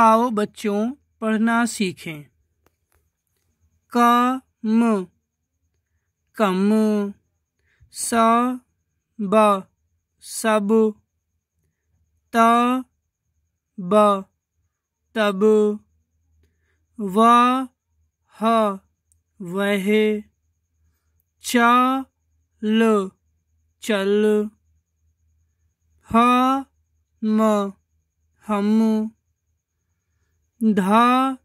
आओ बच्चों पढ़ना सीखें कम कम स ब सब त ब तब व ह वह च ल चल ह म हम धा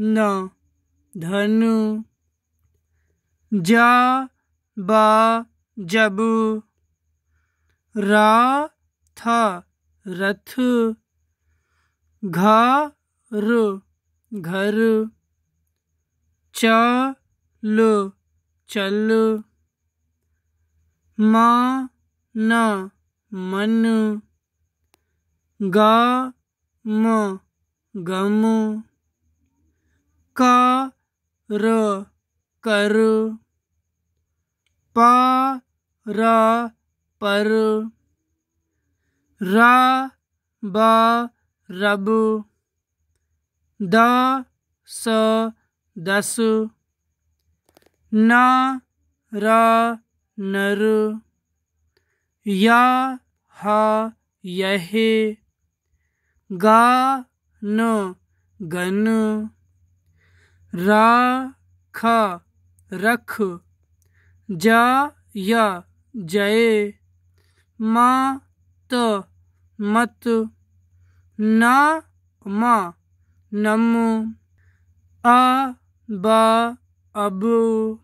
न धनु जा बा जब रा था रथ घा रु घर च लो चल मा न मन गा म गम का र कर पा रा पर रा बा रब दा स दस ना रा नर या हा यह गा न गन ख रख जा या जय मा त मत ना मा नम आ बा अब